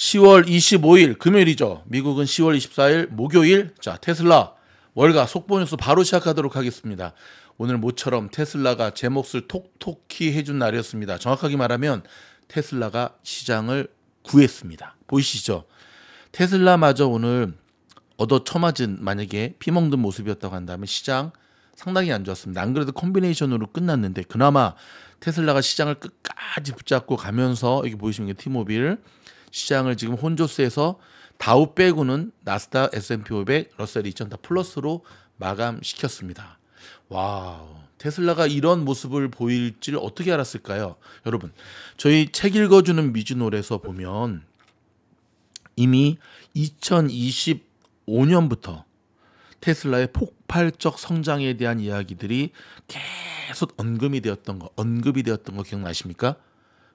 10월 25일 금요일이죠. 미국은 10월 24일 목요일. 자, 테슬라 월가 속보 뉴스 바로 시작하도록 하겠습니다. 오늘 모처럼 테슬라가 제 몫을 톡톡히 해준 날이었습니다. 정확하게 말하면 테슬라가 시장을 구했습니다. 보이시죠? 테슬라마저 오늘 얻어 처맞은 만약에 피멍든 모습이었다고 한다면 시장 상당히 안 좋았습니다. 안 그래도 콤비네이션으로 끝났는데 그나마 테슬라가 시장을 끝까지 붙잡고 가면서 여기 보시는게 티모빌 시장을 지금 혼조세에서 다우 빼고는 나스닥, S&P 500, 러셀 2000 다 플러스로 마감시켰습니다. 와우. 테슬라가 이런 모습을 보일 줄 어떻게 알았을까요? 여러분, 저희 책 읽어주는 미주놀에서 보면 이미 2025년부터 테슬라의 폭발적 성장에 대한 이야기들이 계속 언급이 되었던 거, 언급이 되었던 거 기억나십니까?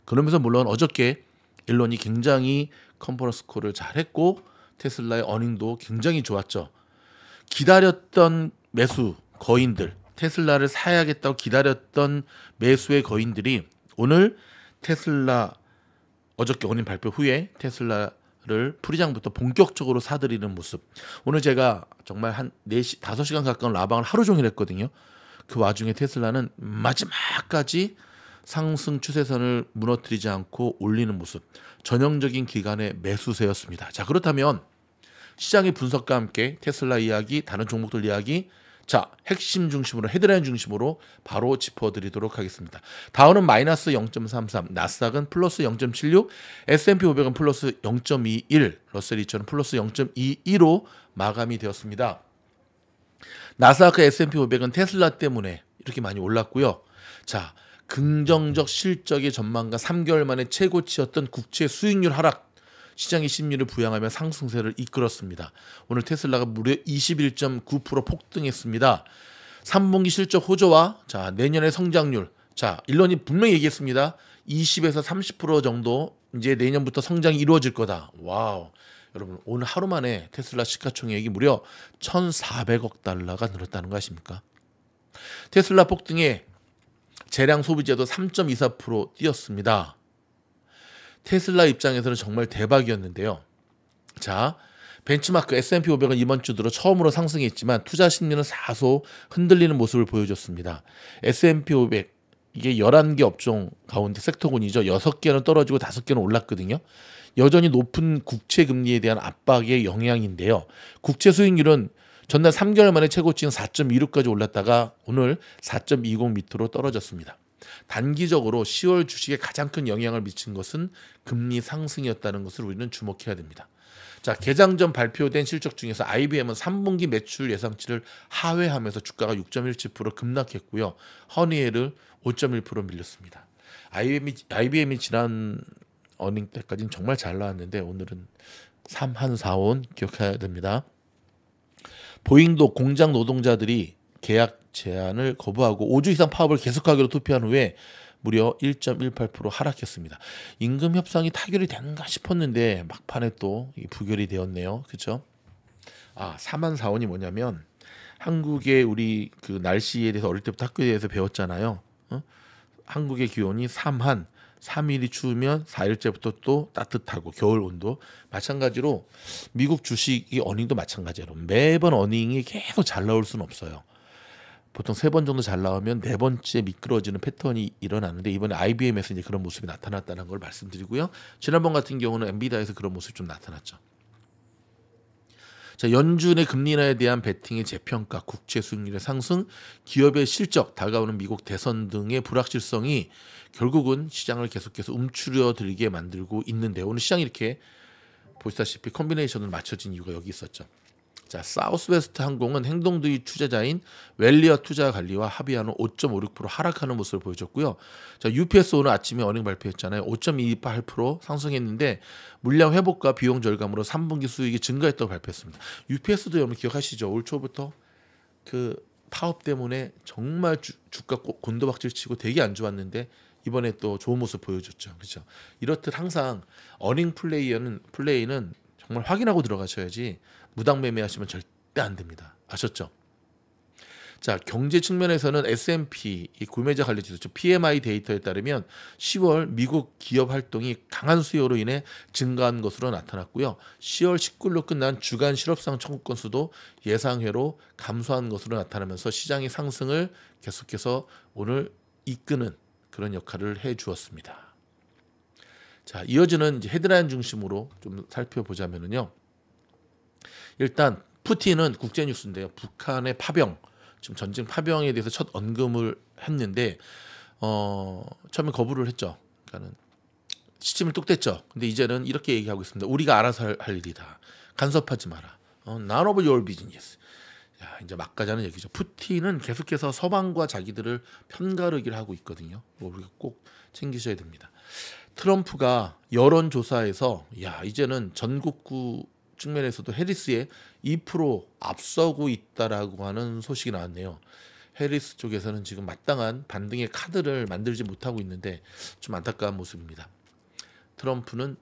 그러면서 물론 어저께 일론이 굉장히 컨퍼런스 콜을 잘했고 테슬라의 어닝도 굉장히 좋았죠. 기다렸던 매수 거인들 테슬라를 사야겠다고 기다렸던 매수의 거인들이 오늘 테슬라 어저께 어닝 발표 후에 테슬라를 프리장부터 본격적으로 사들이는 모습. 오늘 제가 정말 한 4시, 5시간 가까운 라방을 하루 종일 했거든요. 그 와중에 테슬라는 마지막까지 상승 추세선을 무너뜨리지 않고 올리는 모습. 전형적인 기간의 매수세였습니다. 자, 그렇다면 시장의 분석과 함께 테슬라 이야기, 다른 종목들 이야기, 자, 핵심 중심으로 헤드라인 중심으로 바로 짚어드리도록 하겠습니다. 다운은 마이너스 0.33, 나스닥은 플러스 0.76, S&P 500은 플러스 0.21, 러셀 2000은 플러스 0.21로 마감이 되었습니다. 나스닥과 S&P 500은 테슬라 때문에 이렇게 많이 올랐고요. 자, 긍정적 실적의 전망과 3개월 만에 최고치였던 국채 수익률 하락 시장의 심리를 부양하며 상승세를 이끌었습니다. 오늘 테슬라가 무려 21.9% 폭등했습니다. 3분기 실적 호조와 자 내년의 성장률 자 일론이 분명히 얘기했습니다. 20에서 30% 정도 이제 내년부터 성장이 이루어질 거다. 와우. 여러분 오늘 하루 만에 테슬라 시가총액이 무려 1,400억 달러가 늘었다는 거 아십니까? 테슬라 폭등에 재량 소비자도3.24% 뛰었습니다. 테슬라 입장에서는 정말 대박이었는데요. 자, 벤치마크 S&P 500은 이번 주 들어 처음으로 상승했지만 투자 심리는 사소 흔들리는 모습을 보여줬습니다. S&P 500 이게 11개 업종 가운데 섹터군이죠. 6개는 떨어지고 5개는 올랐거든요. 여전히 높은 국채 금리에 대한 압박의 영향인데요. 국채 수익률은 전날 3개월 만에 최고치인 4.26까지 올랐다가 오늘 4.20미터로 떨어졌습니다. 단기적으로 10월 주식에 가장 큰 영향을 미친 것은 금리 상승이었다는 것을 우리는 주목해야 됩니다. 자, 개장 전 발표된 실적 중에서 IBM은 3분기 매출 예상치를 하회하면서 주가가 6.17% 급락했고요. 허니엘을 5.1% 밀렸습니다. IBM이, IBM이 지난 어닝 때까지는 정말 잘 나왔는데 오늘은 3한 4온 기억해야 됩니다. 보잉도 공장 노동자들이 계약 제한을 거부하고 5주 이상 파업을 계속하기로 투표한 후에 무려 1.18% 하락했습니다. 임금 협상이 타결이 되는가 싶었는데 막판에 또 부결이 되었네요. 그렇죠? 아, 4만 4원이 뭐냐면 한국의 우리 그 날씨에 대해서 어릴 때부터 학교에 대해서 배웠잖아요. 어? 한국의 기온이 3한 3일이 추우면 4일째부터 또 따뜻하고 겨울 온도 마찬가지로 미국 주식이 어닝도 마찬가지로 매번 어닝이 계속 잘 나올 수는 없어요. 보통 세 번 정도 잘 나오면 네 번째 미끄러지는 패턴이 일어나는데 이번에 IBM에서 이제 그런 모습이 나타났다는 걸 말씀드리고요. 지난번 같은 경우는 엔비디아에서 그런 모습이 좀 나타났죠. 자, 연준의 금리 인하에 대한 베팅의 재평가, 국채 수익률의 상승, 기업의 실적, 다가오는 미국 대선 등의 불확실성이 결국은 시장을 계속해서 움츠려들게 만들고 있는데 오늘 시장이 이렇게 보시다시피 컨비네이션을 맞춰진 이유가 여기 있었죠. 자, 사우스웨스트 항공은 행동주의 투자자인 웰리어 투자 관리와 합의하는 5.56% 하락하는 모습을 보여줬고요. 자, UPS 오늘 아침에 어닝 발표했잖아요. 5.28% 상승했는데 물량 회복과 비용 절감으로 3분기 수익이 증가했다고 발표했습니다. UPS도 여러분 기억하시죠? 올 초부터 그 파업 때문에 정말 주, 주가 곤도박질 치고 되게 안 좋았는데 이번에 또 좋은 모습 보여줬죠. 그렇죠. 이렇듯 항상 어닝 플레이어는 플레이는 정말 확인하고 들어가셔야지 무당 매매하시면 절대 안 됩니다. 아셨죠? 자, 경제 측면에서는 S&P 이 구매자 관리 지수 PMI 데이터에 따르면 10월 미국 기업 활동이 강한 수요로 인해 증가한 것으로 나타났고요. 10월 19일로 끝난 주간 실업상 청구 건수도 예상외로 감소한 것으로 나타나면서 시장의 상승을 계속해서 오늘 이끄는 그런 역할을 해 주었습니다. 자, 이어지는 헤드라인 중심으로 좀 살펴보자면요. 일단 푸틴은 국제 뉴스인데요. 북한의 파병, 지금 전쟁 파병에 대해서 첫 언급을 했는데 어, 처음에 거부를 했죠. 그러니까는 시침을 뚝 뗐죠. 근데 이제는 이렇게 얘기하고 있습니다. 우리가 알아서 할 일이다. 간섭하지 마라. 어, none of your business. 야, 이제 막가자는 얘기죠. 푸틴은 계속해서 서방과 자기들을 편가르기를 하고 있거든요. 우리가 꼭 챙기셔야 됩니다. 트럼프가 여론 조사에서 야, 이제는 전국구 측면에서도 해리스의2% 앞서고 있다라고 하는 소식이 나왔네요. 해리스 쪽에서는 지금 마땅한 반등의 카드를 만들지 못하고 있는데 좀 안타까운 모습입니다. 트럼프는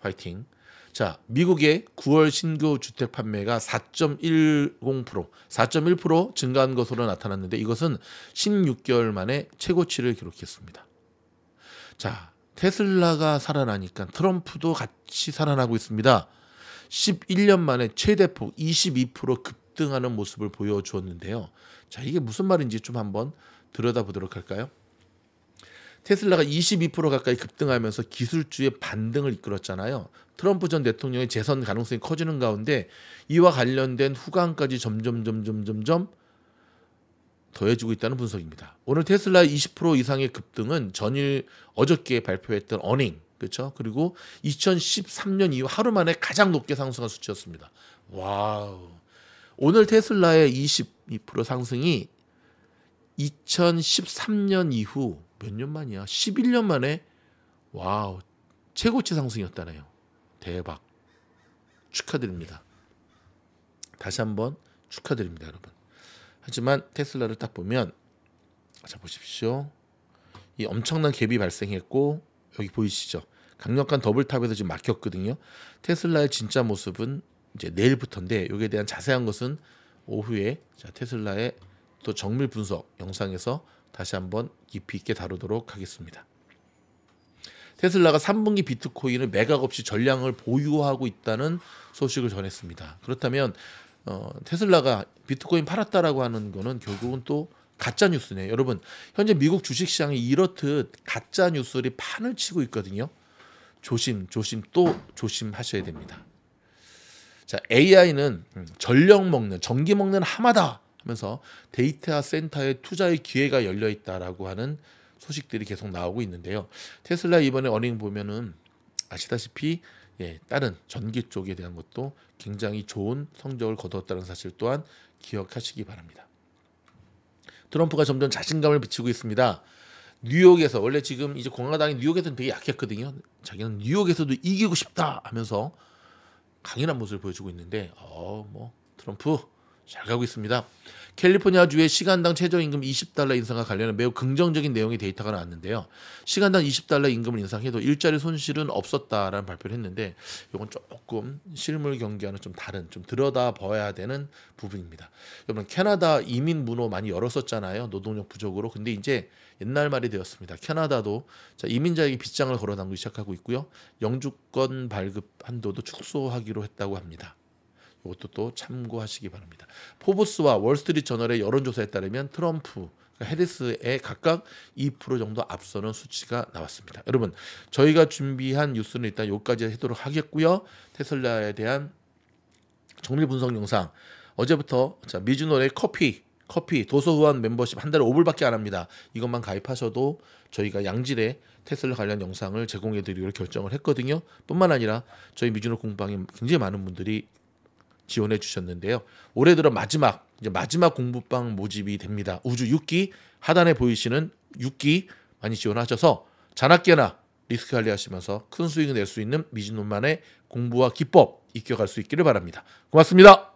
화이팅. 자, 미국의 9월 신규 주택 판매가 4.10% 4.1% 증가한 것으로 나타났는데 이것은 16개월 만에 최고치를 기록했습니다. 자, 테슬라가 살아나니까 트럼프도 같이 살아나고 있습니다. 11년 만에 최대폭 22% 급등하는 모습을 보여주었는데요. 자, 이게 무슨 말인지 좀 한번 들여다보도록 할까요? 테슬라가 22% 가까이 급등하면서 기술주의 반등을 이끌었잖아요. 트럼프 전 대통령의 재선 가능성이 커지는 가운데 이와 관련된 후광까지 점점 점점 점점 더해지고 있다는 분석입니다. 오늘 테슬라 20% 이상의 급등은 전일 어저께 발표했던 어닝 그렇죠? 그리고 2013년 이후 하루 만에 가장 높게 상승한 수치였습니다. 와우. 오늘 테슬라의 22% 상승이 2013년 이후 몇년 만이야? 11년 만에 와우 최고치 상승이었다네요. 대박 축하드립니다. 다시 한번 축하드립니다, 여러분. 하지만 테슬라를 딱 보면 자 보십시오. 이 엄청난 갭이 발생했고 여기 보이시죠? 강력한 더블탑에서 지금 막혔거든요. 테슬라의 진짜 모습은 이제 내일부터인데 여기에 대한 자세한 것은 오후에 자, 테슬라의 또 정밀 분석 영상에서 다시 한번 깊이 있게 다루도록 하겠습니다. 테슬라가 3분기 비트코인을 매각 없이 전량을 보유하고 있다는 소식을 전했습니다. 그렇다면 어, 테슬라가 비트코인 팔았다라고 하는 거는 결국은 또 가짜 뉴스네요. 여러분 현재 미국 주식시장이 이렇듯 가짜 뉴스들이 판을 치고 있거든요. 조심 조심 또 조심하셔야 됩니다. 자 AI는 음, 전력 먹는 전기 먹는 하마다 하면서 데이터 센터에 투자의 기회가 열려 있다라고 하는 소식들이 계속 나오고 있는데요. 테슬라 이번에 어닝 보면은 아시다시피 예, 다른 전기 쪽에 대한 것도 굉장히 좋은 성적을 거두었다는 사실 또한 기억하시기 바랍니다. 트럼프가 점점 자신감을 비치고 있습니다. 뉴욕에서 원래 지금 이제 공화당이 뉴욕에서는 되게 약했거든요. 자기는 뉴욕에서도 이기고 싶다 하면서 강인한 모습을 보여주고 있는데 어뭐 트럼프 잘 가고 있습니다. 캘리포니아주의 시간당 최저임금 20달러 인상과 관련해 매우 긍정적인 내용의 데이터가 나왔는데요. 시간당 20달러 임금을 인상해도 일자리 손실은 없었다라는 발표를 했는데 이건 조금 실물 경기와는 좀 다른 좀 들여다봐야 되는 부분입니다. 여러분 캐나다 이민 문호 많이 열었었잖아요. 노동력 부족으로. 근데 이제 옛날 말이 되었습니다. 캐나다도 이민자에게 빗장을 걸어당기 시작하고 있고요. 영주권 발급 한도도 축소하기로 했다고 합니다. 그것도 또 참고하시기 바랍니다. 포브스와 월스트리트 저널의 여론조사에 따르면 트럼프 헤리스에 그러니까 각각 2% 정도 앞서는 수치가 나왔습니다. 여러분 저희가 준비한 뉴스는 일단 여기까지 해도록 하겠고요. 테슬라에 대한 정밀 분석 영상 어제부터 자 미주노의 커피 커피 도서 후원 멤버십 한 달에 5불밖에 안 합니다. 이것만 가입하셔도 저희가 양질의 테슬라 관련 영상을 제공해 드리기로 결정을 했거든요. 뿐만 아니라 저희 미주노 공방에 굉장히 많은 분들이 지원해 주셨는데요. 올해 들어 마지막 이제 마지막 공부방 모집이 됩니다. 우주 6기 하단에 보이시는 6기 많이 지원하셔서 잔학계나 리스크 관리하시면서 큰 수익을 낼 수 있는 미진놈만의 공부와 기법 익혀갈 수 있기를 바랍니다. 고맙습니다.